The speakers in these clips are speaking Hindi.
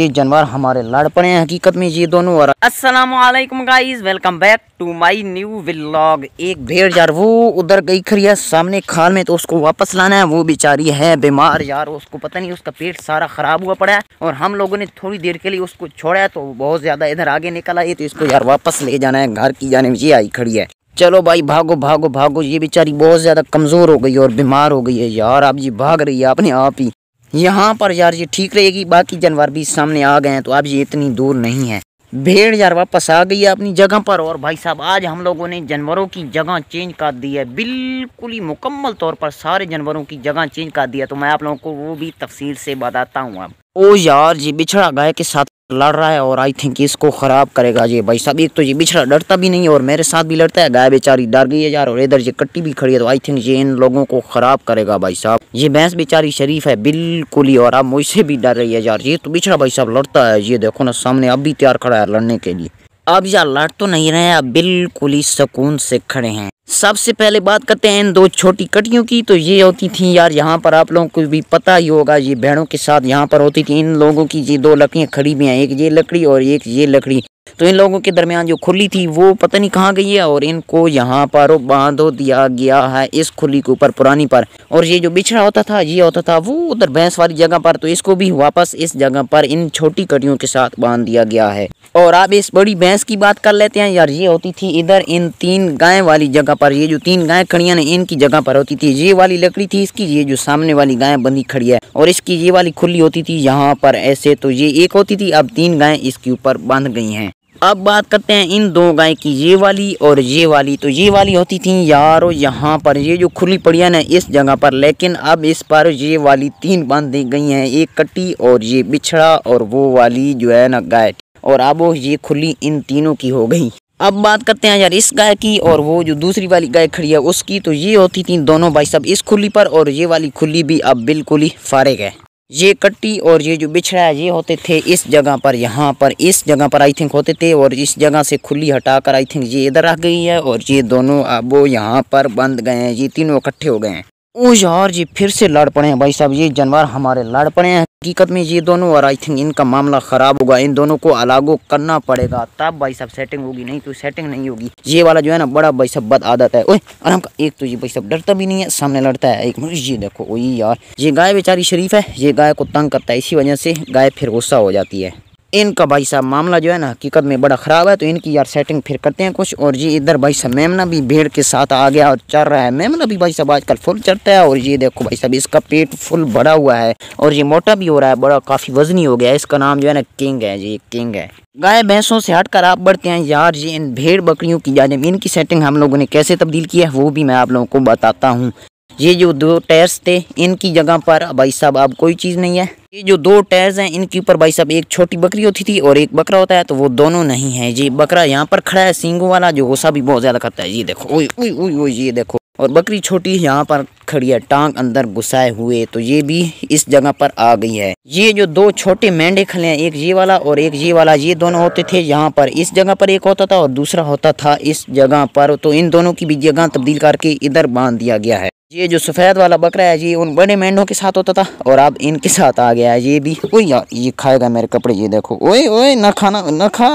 ये जानवर हमारे लड़ पड़े हैं हकीकत में ये दोनों और अस्सलाम वालेकुम guys welcome back to my new vlog एक भेड़ यार वो उधर गई खड़ी है सामने खाल में तो उसको वापस लाना है वो बेचारी है बीमार यार उसको पता नहीं उसका पेट सारा ख़राब हुआ पड़ा है और हम लोगों ने थोड़ी देर के लिए उसको छोड़ा है तो बहुत ज़्यादा इधर आगे निकल आई तो इसको यार वापस ले जाना है घर की जाने में ये आई खड़ी है चलो भाई भागो भागो भागो ये बेचारी बहुत ज़्यादा कमज़ोर हो गई और बीमार हो गई है यार आप जी भाग रही है अपने आप ही यहाँ पर यार ये ठीक रहेगी बाकी जानवर भी सामने आ गए हैं तो अब ये इतनी दूर नहीं है भेड़ यार वापस आ गई है अपनी जगह पर और भाई साहब आज हम लोगों ने जानवरों की जगह चेंज कर दी है बिल्कुल ही मुकम्मल तौर पर सारे जानवरों की जगह चेंज कर दिया तो मैं आप लोगों को वो भी तफसील से बताता हूँ अब ओ यार ये बिछड़ा गाय के साथ लड़ रहा है और आई थिंक इसको ख़राब करेगा ये भाई साहब एक तो ये बिछड़ा डरता भी नहीं है और मेरे साथ भी लड़ता है गाय बेचारी डर गई है यार और इधर ये कट्टी भी खड़ी है तो आई थिंक ये इन लोगों को ख़राब करेगा भाई साहब ये भैंस बेचारी शरीफ है बिल्कुल ही और अब मुझसे भी डर रही है यार ये तो बिछड़ा भाई साहब लड़ता है ये देखो ना सामने अब भी तैयार खड़ा है लड़ने के लिए अब यार लड़ तो नहीं रहे अब बिल्कुल ही सुकून से खड़े हैं सबसे पहले बात करते हैं इन दो छोटी कटियों की तो ये होती थी यार यहाँ पर आप लोगों को भी पता ही होगा ये भेड़ों के साथ यहाँ पर होती थी इन लोगों की ये दो लकड़ियाँ खड़ी भी हैं एक ये लकड़ी और एक ये लकड़ी तो इन लोगों के दरमियान जो खुली थी वो पता नहीं कहाँ गई है और इनको यहाँ पर बांधो दिया गया है इस खुली के ऊपर पुरानी पर और ये जो बिछड़ा होता था ये होता था वो उधर भैंस वाली जगह पर तो इसको भी वापस इस जगह पर इन छोटी कड़ियों के साथ बांध दिया गया है और आप इस बड़ी भैंस की बात कर लेते हैं यार ये होती थी इधर इन तीन गाय वाली जगह पर ये जो तीन गाय खड़िया ने इनकी जगह पर होती थी ये वाली लकड़ी थी इसकी ये जो सामने वाली गाय बंधी खड़ी है और इसकी ये वाली खुली होती थी यहाँ पर ऐसे तो ये एक होती थी अब तीन गाय इसके ऊपर बांध गई है अब बात करते हैं इन दो गाय की ये वाली और ये वाली तो ये वाली होती थी यारो यहाँ पर ये जो खुली पड़िया ना इस जगह पर लेकिन अब इस पर ये वाली तीन बांध दी गई हैं एक कटी और ये बिछड़ा और वो वाली जो है ना गाय और अब ये खुली इन तीनों की हो गई अब बात करते हैं यार इस गाय की और वो जो दूसरी वाली गाय खड़ी है उसकी तो ये होती थी दोनों भाई सब इस खुली पर और ये वाली खुली भी अब बिल्कुल ही फारे गए ये कट्टी और ये जो बिछड़ा है ये होते थे इस जगह पर यहाँ पर इस जगह पर आई थिंक होते थे और इस जगह से खुली हटाकर आई थिंक ये इधर आ गई है और ये दोनों अब वो यहाँ पर बंद गए हैं ये तीनों इकट्ठे हो गए हैं ओ यार जी फिर से लड़ पड़े हैं भाई साहब ये जानवर हमारे लड़ पड़े हैं हकीकत में ये दोनों और आई थिंक इनका मामला ख़राब होगा इन दोनों को अलागो करना पड़ेगा तब भाई साहब सेटिंग होगी नहीं तो सेटिंग नहीं होगी ये वाला जो है ना बड़ा भाई साहब बद आदत है ओए आराम का एक तो ये भाई साहब डरता भी नहीं है सामने लड़ता है एक ये देखो ओ यार ये गाय बेचारी शरीफ है ये गाय को तंग करता है इसी वजह से गाय फिर गुस्सा हो जाती है इनका भाई साहब मामला जो है ना हकीकत में बड़ा ख़राब है तो इनकी यार सेटिंग फिर करते हैं कुछ और जी इधर भाई साहब मेमना भी भीड़ के साथ आ गया और चल रहा है मेमना भी भाई साहब आजकल फुल चढ़ता है और ये देखो भाई साहब इसका पेट फुल बड़ा हुआ है और ये मोटा भी हो रहा है बड़ा काफ़ी वजनी हो गया है इसका नाम जो है ना किंग है जी किंग है गाय भैंसों से हटकर आप बढ़ते हैं यार जी इन भेड़ बकरियों की जानब इनकी सेटिंग हम लोगों ने कैसे तब्दील की है वो भी मैं आप लोगों को बताता हूँ ये जो दो टायर्स थे इनकी जगह पर भाई साहब अब कोई चीज़ नहीं है ये जो दो टायर्स हैं इनके ऊपर भाई साहब एक छोटी बकरी होती थी और एक बकरा होता है तो वो दोनों नहीं है जी बकरा यहाँ पर खड़ा है सींगों वाला जो गुस्सा भी बहुत ज़्यादा करता है ये देखो ओई ओई ओई ओई ये देखो और बकरी छोटी यहाँ पर खड़ी है टांग अंदर घुसाए हुए तो ये भी इस जगह पर आ गई है ये जो दो छोटे मेंढे खड़े हैं एक ये वाला और एक ये वाला ये दोनों होते थे यहाँ पर इस जगह पर एक होता था और दूसरा होता था इस जगह पर तो इन दोनों की भी जगह तब्दील करके इधर बांध दिया गया है ये जो सफ़ेद वाला बकरा है जी उन बड़े मेंढों के साथ होता था और अब इनके साथ आ गया है ये भी ओ यार ये खाएगा मेरे कपड़े ये देखो ओए ओए ना खाना ना खा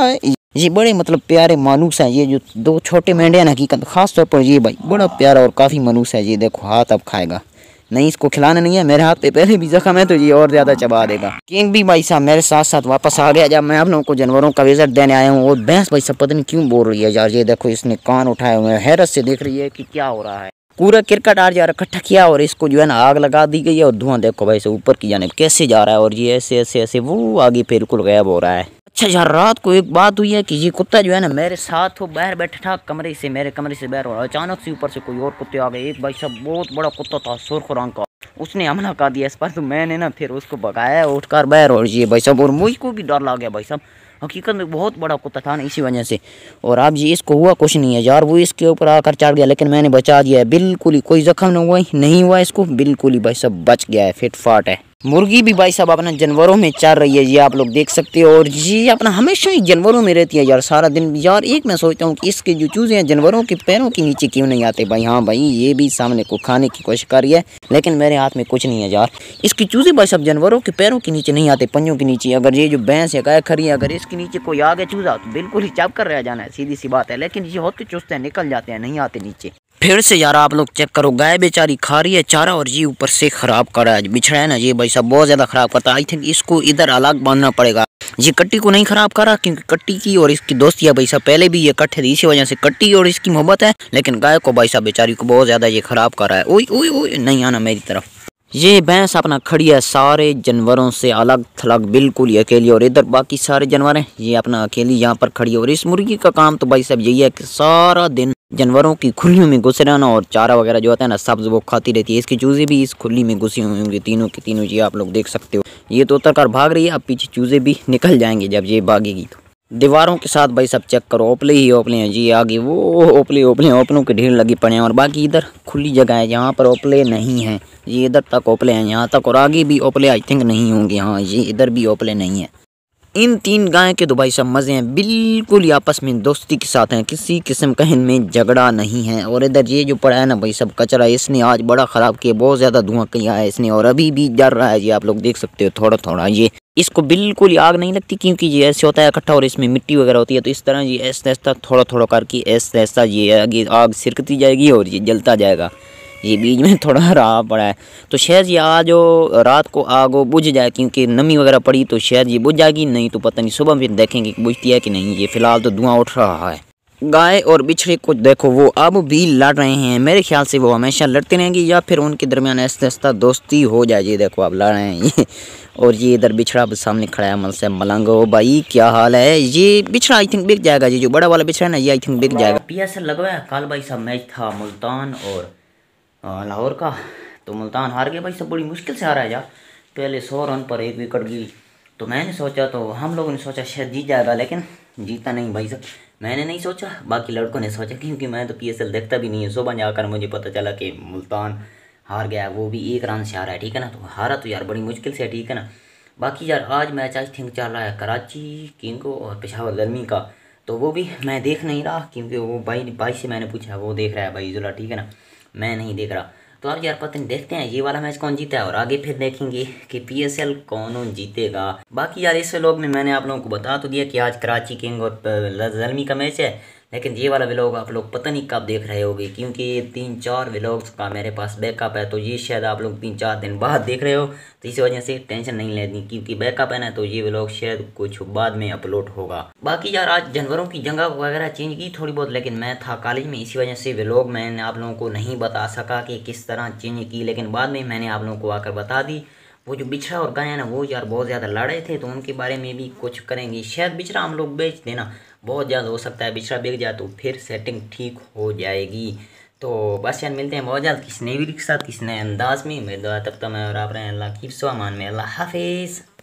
ये बड़े मतलब प्यारे मानूस हैं ये जो दो छोटे मेंढे हैं हकीकत खास तौर पर ये भाई बड़ा प्यारा और काफ़ी मानूस है ये देखो हाथ अब खाएगा नहीं इसको खिलाना नहीं है मेरे हाथ पे पहले भी जख्म है तो ये और ज़्यादा चबा देगा किंग भी भाई साहब मेरे साथ साथ वापस आ गया जब मैं आप लोगों को जानवरों का विजट देने आया हूँ और भैंस भाई सब पता नहीं क्यों बोल रही है यार ये देखो इसने कान उठाए हुए हैरत से देख रही है कि क्या हो रहा है पूरा क्रिकेट आर यार इकट्ठा किया और इसको जो है ना आग लगा दी गई है और धुआं देखो भाई से ऊपर की जाने कैसे जा रहा है और ये ऐसे ऐसे ऐसे वो आगे बिल्कुल गायब हो रहा है अच्छा यार रात को एक बात हुई है कि ये कुत्ता जो है ना मेरे साथ हो बाहर बैठा था कमरे से मेरे कमरे से बाहर हो रहा अचानक से ऊपर से कोई और कुत्ते आ गए एक भाई साहब बहुत बड़ा कुत्ता था सुरख रंग का उसने हमला कर दिया इस पर तो मैंने ना फिर उसको भगाया उठकर बाहर और ये भाई साहब और मुझको भी डर ला गया भाई साहब हकीकत में बहुत बड़ा कुत्ता था ना इसी वजह से और आप जी इसको हुआ कुछ नहीं है यार वो इसके ऊपर आकर चढ़ गया लेकिन मैंने बचा दिया है बिल्कुल ही कोई ज़ख्म नहीं हुआ नहीं हुआ इसको बिल्कुल ही भाई सब बच गया है फिट फाट है मुर्गी भी भाई साहब अपना जानवरों में चर रही है ये आप लोग देख सकते हो और ये अपना हमेशा ही जानवरों में रहती है यार सारा दिन यार एक मैं सोचता हूँ कि इसके जो चूज़े हैं जानवरों के पैरों के नीचे क्यों नहीं आते भाई हाँ भाई ये भी सामने को खाने की कोशिश कर रही है लेकिन मेरे हाथ में कुछ नहीं है यार इसकी चूज़े भाई साहब जानवरों के पैरों के नीचे नहीं आते पंजों के नीचे अगर ये जो भैंस है गाय खरी है अगर इसके नीचे कोई आ गया चूज़ा तो बिल्कुल ही चाप कर रह जाना है सीधी सी बात है लेकिन ये होते चुस्ते हैं निकल जाते हैं नहीं आते नीचे फिर से यार आप लोग चेक करो गाय बेचारी खा रही है चारा और ये ऊपर से ख़राब कर रहा है बिछड़ा है ना ये भाई साहब बहुत ज़्यादा ख़राब करता है आई थिंक इसको इधर अलग बांधना पड़ेगा ये कट्टी को नहीं ख़राब कर रहा क्योंकि कट्टी की और इसकी दोस्ती है भाई साहब पहले भी ये कट्टे है इसी वजह से कट्टी और इसकी मोहब्बत है लेकिन गाय को भाई साहब बेचारी को बहुत ज़्यादा ये ख़राब कर रहा है ओ ओ ओ नहीं आना मेरी तरफ ये भैंस अपना खड़ी है सारे जानवरों से अलग थलग बिल्कुल ही अकेली और इधर बाकी सारे जानवर हैं ये अपना अकेली यहाँ पर खड़ी है और इस मुर्गी का काम तो भाई साहब यही है कि सारा दिन जानवरों की खुलियों में घुस रहना और चारा वगैरह जो होता है ना सब्ज वो खाती रहती है इसकी चूज़े भी इस खुली में घुसी हुई होंगी तीनों की तीनों चीज़ आप लोग देख सकते हो ये तो कार भाग रही है अब पीछे चूज़े भी निकल जाएंगे जब ये भागेगी तो दीवारों के साथ भाई सब चेक करो ओपले ही ओपले हैं जी आगे वो ओपले ओपले ओपलों के ढेर लगी पड़े हैं और बाकी इधर खुली जगह है जहाँ पर ओपले नहीं हैं ये इधर तक ओपले हैं यहाँ तक और आगे भी ओपले आई थिंक नहीं होंगे हाँ ये इधर भी ओपले नहीं है इन तीन गाय के दुबई सब मज़े हैं बिल्कुल आपस में दोस्ती के साथ हैं किसी किस्म का इनमें झगड़ा नहीं है और इधर ये जो पड़ा है ना भाई सब कचरा इसने आज बड़ा ख़राब किया बहुत ज़्यादा धुआं किया है इसने और अभी भी डर रहा है जी आप लोग देख सकते हो थोड़ा थोड़ा ये इसको बिल्कुल आग नहीं लगती क्योंकि ये ऐसे होता है इकट्ठा और इसमें मिट्टी वगैरह होती है तो इस तरह ये ऐसा ऐसा थोड़ा थोड़ा करके ऐसा ऐसा ये आग सिरकती जाएगी और ये जलता जाएगा ये बीज में थोड़ा रहा पड़ा है तो शायद ये आज रात को आग बुझ जाए क्योंकि नमी वगैरह पड़ी तो शायद ये बुझ जाएगी नहीं तो पता नहीं सुबह फिर देखेंगे बुझती है कि नहीं ये फ़िलहाल तो धुआं उठ रहा है गाय और बिछड़े को देखो वो अब भी लड़ रहे हैं मेरे ख्याल से वो हमेशा लड़ते रहेंगे या फिर उनके दरमियान ऐसा ऐसा दोस्ती हो जाए ये देखो आप लड़ रहे हैं ये और ये इधर बिछड़ा अब सामने खड़ा है से मलंग हो भाई क्या हाल है ये बिछड़ा आई थिंक बिक जाएगा ये जो बड़ा वाला बिछड़ा है ना ये आई थिंक बिक जाएगा पी एल लगवाया काल भाई साहब मैच था मुल्तान और हाँ, लाहौर का तो मुल्तान हार गया भाई सब बड़ी मुश्किल से हारा है यार पहले सौ रन पर एक विकेट गई तो मैंने सोचा तो हम लोगों ने सोचा शायद जीत जाएगा लेकिन जीता नहीं भाई सब मैंने नहीं सोचा बाकी लड़कों ने सोचा क्योंकि मैं तो पी देखता भी नहीं है सुबह जाकर मुझे पता चला कि मुल्तान हार गया वो भी एक रन से हारा है ठीक है ना तो हारा तो यार बड़ी मुश्किल से है ठीक है ना बाकी यार आज मैच आई थिंक चल रहा है कराची किंगो और पेशावर गर्मी का तो वो भी मैं देख नहीं रहा क्योंकि वो भाई भाई से मैंने पूछा वो देख रहा है भाई जुला ठीक है ना मैं नहीं देख रहा तो आप यार पता नहीं देखते हैं ये वाला मैच कौन जीता है और आगे फिर देखेंगे कि पीएसएल कौन जीतेगा बाकी यार इस लोग में मैंने आप लोगों को बता तो दिया कि आज कराची किंग और जलमी का मैच है लेकिन ये वाला व्लॉग आप लोग पता नहीं कब देख रहे होगे क्योंकि ये तीन चार व्लॉग्स का मेरे पास बैकअप है तो ये शायद आप लोग तीन चार दिन बाद देख रहे हो तो इसी वजह से टेंशन नहीं लेनी क्योंकि बैकअप है ना तो ये व्लॉग शायद कुछ बाद में अपलोड होगा बाकी यार आज जानवरों की जगह वगैरह चेंज की थोड़ी बहुत लेकिन मैं था कॉलेज में इसी वजह से व्लॉग मैंने आप लोगों को नहीं बता सका कि किस तरह चेंज की लेकिन बाद में मैंने आप लोगों को आकर बता दी वो जो बिछड़ा और गाय है ना वो यार बहुत ज़्यादा लड़े थे तो उनके बारे में भी कुछ करेंगे शायद बिछड़ा हम लोग बेच देना बहुत ज़्यादा हो सकता है बिछड़ा बिक जाए तो फिर सेटिंग ठीक हो जाएगी तो बस यार मिलते हैं बहुत जल्द किस नई वीडियो के साथ नए अंदाज में मेरे द्वारा तब तक मैं और आप रहे हैं अल्लाह की सामान में अल्लाह हाफिज़